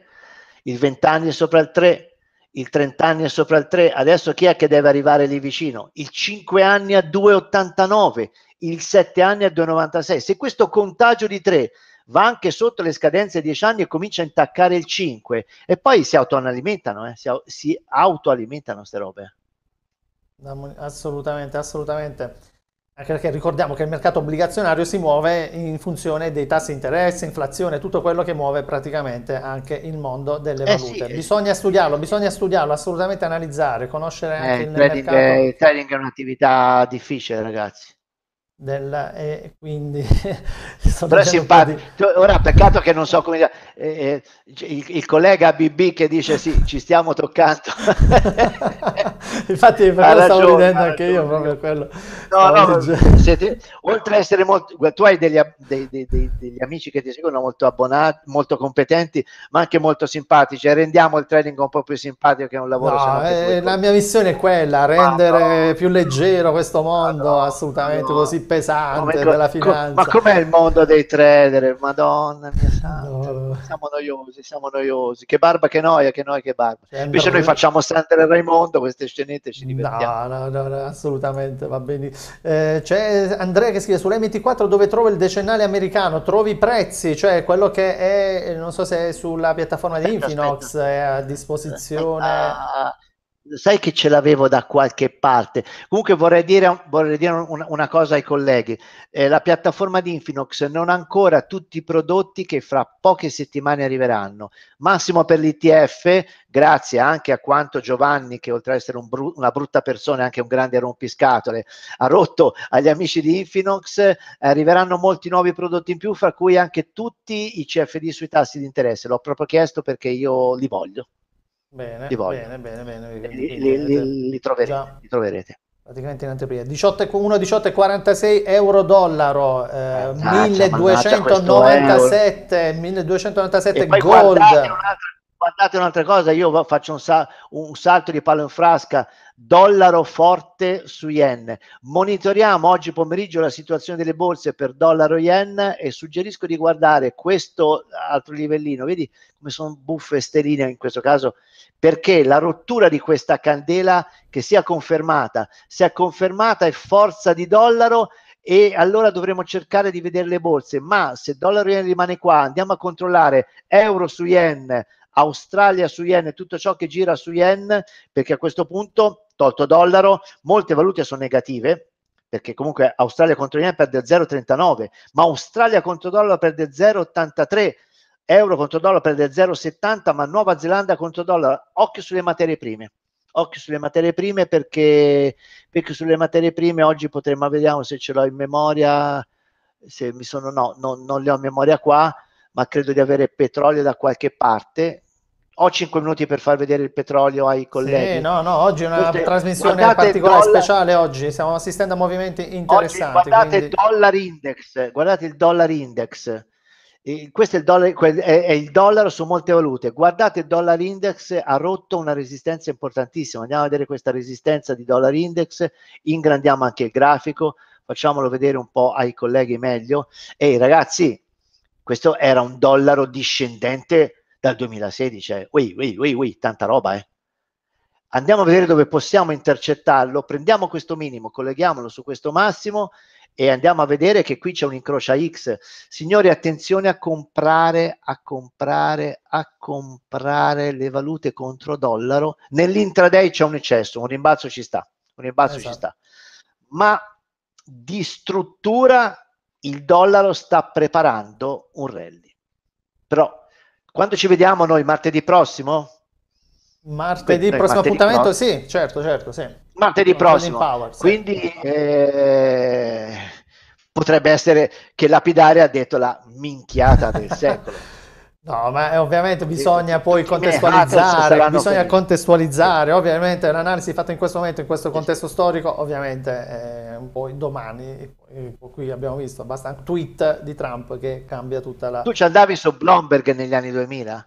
il 20 anni è sopra il 3, il 30 anni è sopra il 3, adesso chi è che deve arrivare lì vicino? Il 5 anni a 2,89, il 7 anni a 2,96. Se questo contagio di 3 va anche sotto le scadenze di 10 anni e comincia a intaccare il 5 e poi si autoalimentano, eh? si, si autoalimentano queste robe. Assolutamente, assolutamente. Anche perché ricordiamo che il mercato obbligazionario si muove in funzione dei tassi di interesse, inflazione, tutto quello che muove praticamente anche il mondo delle eh valute. Eh sì, bisogna studiarlo, bisogna studiarlo, assolutamente analizzare, conoscere anche eh, il trading, mercato. Eh, il trading è un'attività difficile, ragazzi. Della, e quindi però è simpatico di... ora peccato che non so come dire, eh, eh, il, il, collega BB che dice sì ci stiamo toccando infatti ragione, stavo ridendo anche io proprio quello no, no, siete, oltre a essere molto tu hai degli, dei, dei, dei, degli amici che ti seguono molto abbonati molto competenti ma anche molto simpatici e rendiamo il trading un po' più simpatico che è un lavoro no, eh, la mia missione è quella rendere più leggero questo mondo assolutamente così pesante no, della finanza. ma com'è il mondo dei trader? Madonna mia santa, no. siamo noiosi, siamo noiosi. Che barba, che noia, che noia, che barba. Sembra Invece noi facciamo sempre e Raimondo, queste scenette ci divertiamo. No, no, no, assolutamente, va bene. Eh, c'è Andrea che scrive sull'M24 dove trovo il decennale americano, trovi i prezzi, cioè quello che è, non so se è sulla piattaforma di aspetta, Infinox, aspetta. è a disposizione... Aspetta. Ah, sai che ce l'avevo da qualche parte. Comunque vorrei dire, vorrei dire una, una, cosa ai colleghi. Eh, la piattaforma di Infinox non ha ancora tutti i prodotti che fra poche settimane arriveranno. Massimo per l'ITF, grazie anche a quanto Giovanni, che oltre ad essere un bru- una brutta persona è anche un grande rompiscatole, ha rotto agli amici di Infinox, arriveranno molti nuovi prodotti in più, fra cui anche tutti i CFD sui tassi di interesse. L'ho proprio chiesto perché io li voglio. Bene, li voglio. bene, bene, bene. Li, li, li, troverete, li troverete. Praticamente in anteprima. 18, 1,1846 euro dollaro, eh, ah, 1297, 1297 gold. Guardate guardate un'altra cosa, io faccio un, sal- un, salto di palo in frasca, dollaro forte su yen. Monitoriamo oggi pomeriggio la situazione delle borse per dollaro yen e suggerisco di guardare questo altro livellino, vedi come sono buffe sterine in questo caso, perché la rottura di questa candela che sia confermata, sia confermata è forza di dollaro e allora dovremo cercare di vedere le borse, ma se dollaro yen rimane qua, andiamo a controllare euro su yen, Australia su yen, tutto ciò che gira su yen, perché a questo punto, tolto dollaro, molte valute sono negative, perché comunque Australia contro yen perde 0,39, ma Australia contro dollaro perde 0,83, euro contro dollaro perde 0,70, ma Nuova Zelanda contro dollaro, occhio sulle materie prime occhio sulle materie prime perché, perché, sulle materie prime oggi potremmo, vediamo se ce l'ho in memoria, se mi sono, no, no, non le ho in memoria qua, ma credo di avere petrolio da qualche parte, ho 5 minuti per far vedere il petrolio ai colleghi. Sì, no, no, oggi è una Tutte, trasmissione particolare dollari, speciale oggi, stiamo assistendo a movimenti interessanti. Oggi guardate quindi... il dollar index, guardate il dollar index. E questo è il, dollaro, è il, dollaro su molte valute. Guardate il dollaro index ha rotto una resistenza importantissima. Andiamo a vedere questa resistenza di dollaro index, ingrandiamo anche il grafico, facciamolo vedere un po' ai colleghi meglio. Ehi ragazzi, questo era un dollaro discendente dal 2016 è ui, ui, ui, ui, tanta roba, eh. Andiamo a vedere dove possiamo intercettarlo, prendiamo questo minimo, colleghiamolo su questo massimo e andiamo a vedere che qui c'è un incrocia X. Signori, attenzione a comprare, a comprare, a comprare le valute contro dollaro. Nell'intraday c'è un eccesso, un rimbalzo ci sta, un rimbalzo esatto. ci sta. Ma di struttura il dollaro sta preparando un rally. Però quando ci vediamo noi martedì prossimo? Martedì, Beh, prossimo martedì appuntamento? No? Sì, certo, certo, sì. Martedì prossimo. Power, sì. Quindi eh, potrebbe essere che Lapidare ha detto la minchiata del secolo. No, ma ovviamente bisogna poi contestualizzare, bisogna contestualizzare, ovviamente l'analisi fatta in questo momento, in questo contesto storico, ovviamente è un po' domani, qui abbiamo visto, basta un tweet di Trump che cambia tutta la... Tu ci andavi su Bloomberg negli anni 2000?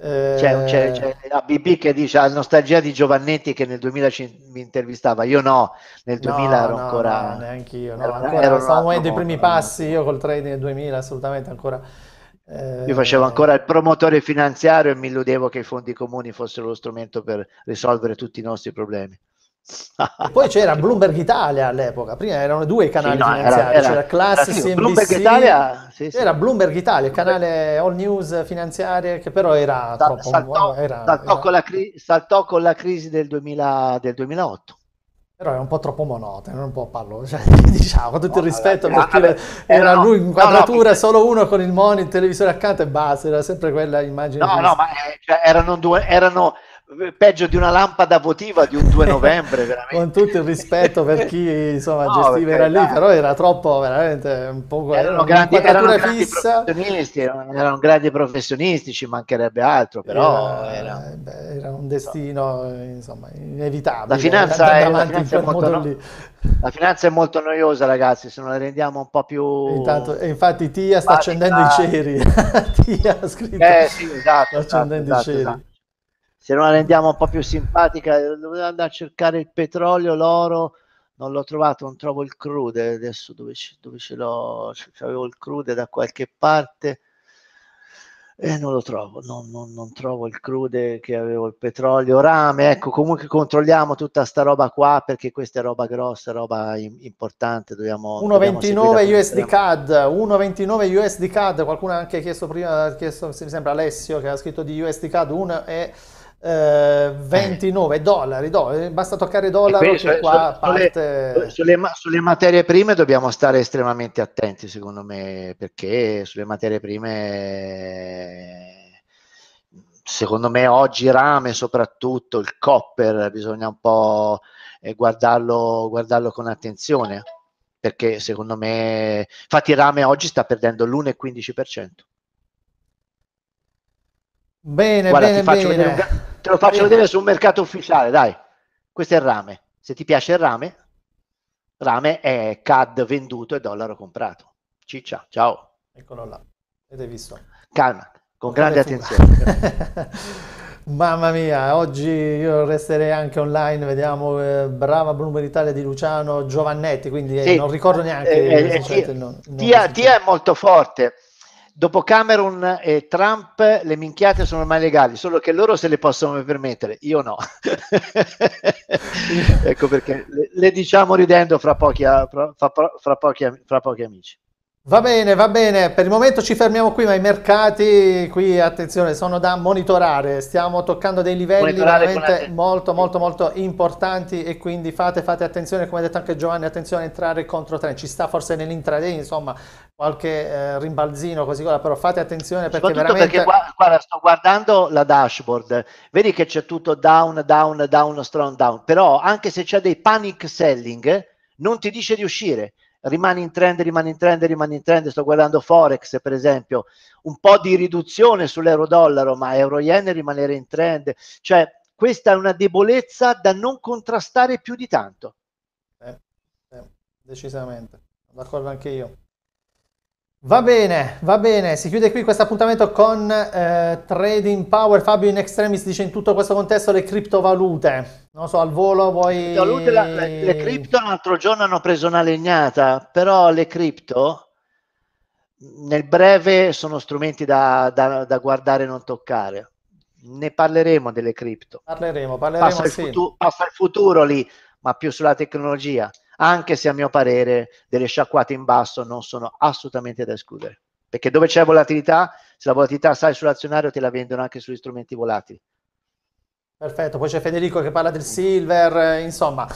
C'è, c'è, c'è la BB che dice la nostalgia di Giovannetti che nel 2000 ci, mi intervistava, io no, nel 2000 no, ero no, ancora... No, neanche io, no, ancora, stavo muovendo i primi passi, io col trading nel 2000 assolutamente ancora io facevo eh, ancora il promotore finanziario e mi illudevo che i fondi comuni fossero lo strumento per risolvere tutti i nostri problemi. Poi c'era Bloomberg Italia all'epoca, prima erano due i canali sì, no, finanziari, era, c'era Class, era, CNBC, Bloomberg Italia, sì, sì. era Bloomberg Italia, il canale all news finanziarie che però era Sal, troppo... Saltò, era, saltò, era... Con cri- saltò, Con la crisi del, 2000, del 2008. Però è un po' troppo monotono, un po' pallo, cioè, diciamo, con tutto il rispetto, no, perché era no, lui in quadratura, no, solo uno con il monitor, il televisore accanto e basta, era sempre quella immagine. No, no, ma eh, cioè, erano due, erano peggio di una lampada votiva di un 2 novembre veramente. con tutto il rispetto per chi insomma no, gestiva era lì però era troppo veramente un po' erano grandi, erano grandi professionisti erano, erano, grandi professionisti ci mancherebbe altro però era, era, era un destino no. insomma inevitabile la finanza, è, la finanza, è molto, no, la finanza è molto noiosa ragazzi se non la rendiamo un po' più intanto infatti Tia sta accendendo i ceri Tia ha scritto eh, sì, esatto, sta esatto, accendendo esatto, i ceri esatto se non la rendiamo un po' più simpatica, dovevo andare a cercare il petrolio, l'oro, non l'ho trovato, non trovo il crude, adesso dove, dove ce l'ho, cioè, avevo il crude da qualche parte e non lo trovo, non, non, non, trovo il crude che avevo il petrolio, rame, ecco comunque controlliamo tutta sta roba qua perché questa è roba grossa, roba importante, dobbiamo... 1,29 USD CAD, 1,29 USD CAD, qualcuno ha anche chiesto prima, ha chiesto, mi sembra Alessio che ha scritto di USD CAD 1 e... 29 eh, eh. dollari, dollari, eh, basta toccare dollaro quindi, che qua su, parte... Sulle, sulle, sulle, materie prime dobbiamo stare estremamente attenti secondo me perché sulle materie prime secondo me oggi rame soprattutto il copper bisogna un po' guardarlo, guardarlo con attenzione perché secondo me infatti rame oggi sta perdendo l'1,15%. Bene, Guarda, bene, ti faccio bene. vedere un, Te lo faccio vedere sul mercato ufficiale, dai. Questo è il rame. Se ti piace il rame, rame è CAD venduto e dollaro comprato. Ciccia, ciao. Eccolo là. Avete visto? Calma, con Come grande attenzione. Mamma mia, oggi io resterei anche online, vediamo eh, Brava Bloomberg Italia di Luciano Giovannetti, quindi eh, sì, non ricordo neanche eh, eh, il nome. Eh, Tia, Tia è molto forte, dopo Cameron e Trump le minchiate sono ormai legali, solo che loro se le possono permettere, io no. ecco perché le, le, diciamo ridendo fra pochi, fra, fra, fra, pochi, fra pochi amici. Va bene, va bene, per il momento ci fermiamo qui, ma i mercati qui, attenzione, sono da monitorare, stiamo toccando dei livelli veramente molto, molto, molto importanti e quindi fate, fate attenzione, come ha detto anche Giovanni, attenzione a entrare contro trend, ci sta forse nell'intraday, insomma, qualche eh, rimbalzino così, però fate attenzione perché veramente... perché guarda, guarda, sto guardando la dashboard, vedi che c'è tutto down, down, down, strong down, però anche se c'è dei panic selling, non ti dice di uscire, rimane in trend, rimane in trend, rimane in trend, sto guardando Forex per esempio, un po' di riduzione sull'euro-dollaro, ma euro-yen rimanere in trend, cioè questa è una debolezza da non contrastare più di tanto. Eh, eh, decisamente, d'accordo anche io. Va bene, va bene, si chiude qui questo appuntamento con eh, Trading Power. Fabio in extremis dice in tutto questo contesto le criptovalute. Non so, al volo vuoi... La, le, le cripto l'altro giorno hanno preso una legnata, però le cripto nel breve sono strumenti da, da, da guardare e non toccare. Ne parleremo delle cripto. Parleremo, parleremo. Passa, sì. il, futuro, passa il futuro lì, ma più sulla tecnologia anche se a mio parere delle sciacquate in basso non sono assolutamente da escludere. Perché dove c'è volatilità, se la volatilità sale sull'azionario te la vendono anche sugli strumenti volatili. Perfetto, poi c'è Federico che parla del silver, eh, insomma,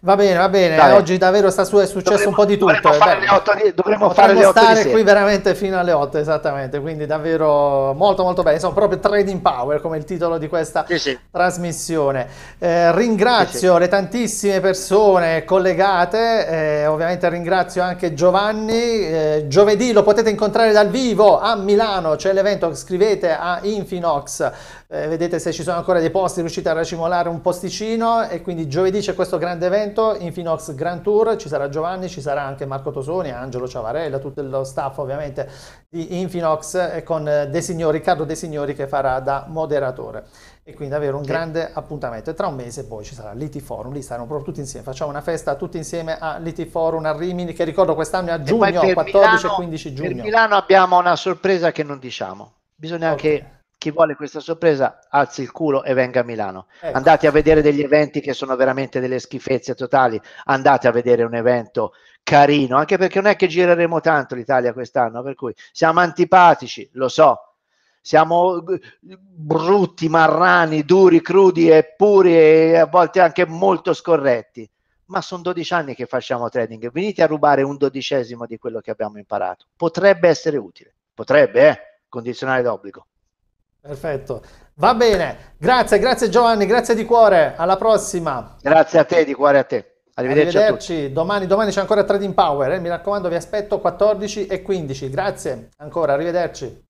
va bene, va bene, Dai. oggi davvero sta su, è successo dovremo, un po' di tutto. Dovremmo eh, fare, beh, le 8 di, dovremmo fare le 8 stare qui sera. veramente fino alle 8, esattamente, quindi davvero molto molto bene, insomma proprio Trading Power come il titolo di questa sì, sì. trasmissione. Eh, ringrazio sì, le tantissime persone collegate, eh, ovviamente ringrazio anche Giovanni, eh, giovedì lo potete incontrare dal vivo a Milano, c'è l'evento, scrivete a Infinox eh, vedete se ci sono ancora dei posti, riuscite a racimolare un posticino e quindi giovedì c'è questo grande evento, Infinox Grand Tour, ci sarà Giovanni, ci sarà anche Marco Tosoni, Angelo Ciavarella, tutto lo staff ovviamente di Infinox eh, con eh, De Signori, Riccardo De Signori che farà da moderatore e quindi avere un sì. grande appuntamento. E tra un mese poi ci sarà l'IT Forum, lì saranno proprio tutti insieme, facciamo una festa tutti insieme all'IT Forum a Rimini che ricordo quest'anno è a giugno, 14 Milano, e 15 giugno. Per Milano abbiamo una sorpresa che non diciamo, bisogna okay. che chi vuole questa sorpresa alzi il culo e venga a Milano. Ecco. Andate a vedere degli eventi che sono veramente delle schifezze totali, andate a vedere un evento carino, anche perché non è che gireremo tanto l'Italia quest'anno, per cui siamo antipatici, lo so, siamo brutti, marrani, duri, crudi e puri e a volte anche molto scorretti, ma sono 12 anni che facciamo trading, venite a rubare un dodicesimo di quello che abbiamo imparato, potrebbe essere utile, potrebbe, eh? condizionale d'obbligo. Perfetto. Va bene, grazie, grazie Giovanni, grazie di cuore, alla prossima. Grazie a te, di cuore a te. Arrivederci. Arrivederci. Domani, domani, c'è ancora Trading Power, eh? mi raccomando vi aspetto 14 e 15. Grazie ancora, arrivederci.